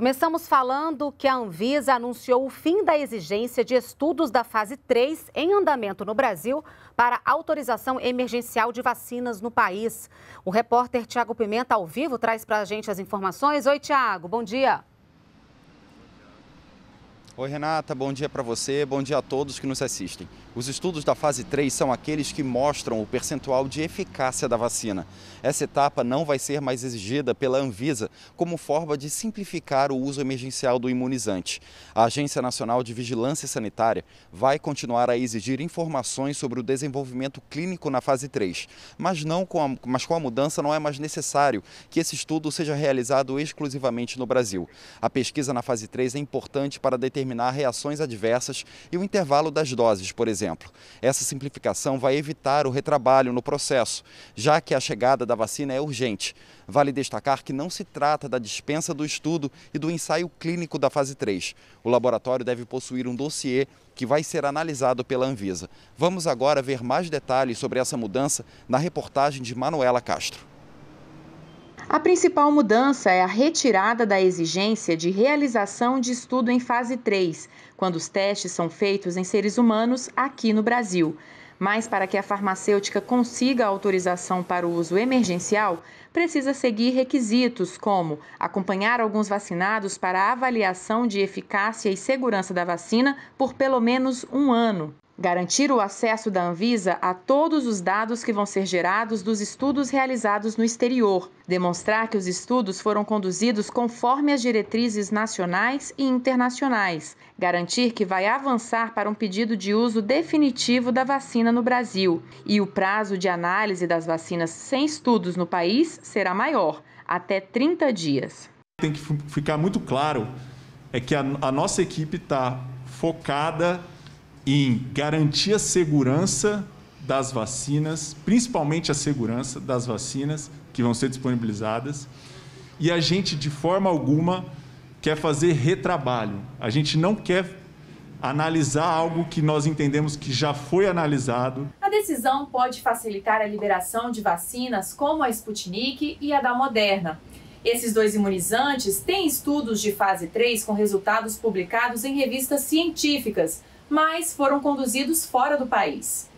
Começamos falando que a Anvisa anunciou o fim da exigência de estudos da fase 3 em andamento no Brasil para autorização emergencial de vacinas no país. O repórter Tiago Pimenta, ao vivo, traz para a gente as informações. Oi, Tiago, bom dia. Oi, Renata, bom dia para você, bom dia a todos que nos assistem. Os estudos da fase 3 são aqueles que mostram o percentual de eficácia da vacina. Essa etapa não vai ser mais exigida pela Anvisa como forma de simplificar o uso emergencial do imunizante. A Agência Nacional de Vigilância Sanitária vai continuar a exigir informações sobre o desenvolvimento clínico na fase 3, mas, não com a, mas com a mudança não é mais necessário que esse estudo seja realizado exclusivamente no Brasil. A pesquisa na fase 3 é importante para determinar determinar reações adversas e o intervalo das doses, por exemplo. Essa simplificação vai evitar o retrabalho no processo, já que a chegada da vacina é urgente. Vale destacar que não se trata da dispensa do estudo e do ensaio clínico da fase 3. O laboratório deve possuir um dossiê que vai ser analisado pela Anvisa. Vamos agora ver mais detalhes sobre essa mudança na reportagem de Manuela Castro. A principal mudança é a retirada da exigência de realização de estudo em fase 3, quando os testes são feitos em seres humanos aqui no Brasil. Mas para que a farmacêutica consiga autorização para o uso emergencial, precisa seguir requisitos como acompanhar alguns vacinados para avaliação de eficácia e segurança da vacina por pelo menos um ano. Garantir o acesso da Anvisa a todos os dados que vão ser gerados dos estudos realizados no exterior. Demonstrar que os estudos foram conduzidos conforme as diretrizes nacionais e internacionais. Garantir que vai avançar para um pedido de uso definitivo da vacina no Brasil. E o prazo de análise das vacinas sem estudos no país será maior até 30 dias. Tem que ficar muito claro é que a, a nossa equipe está focada em garantir a segurança das vacinas, principalmente a segurança das vacinas que vão ser disponibilizadas. E a gente, de forma alguma, quer fazer retrabalho. A gente não quer analisar algo que nós entendemos que já foi analisado. A decisão pode facilitar a liberação de vacinas como a Sputnik e a da Moderna. Esses dois imunizantes têm estudos de fase 3 com resultados publicados em revistas científicas mas foram conduzidos fora do país.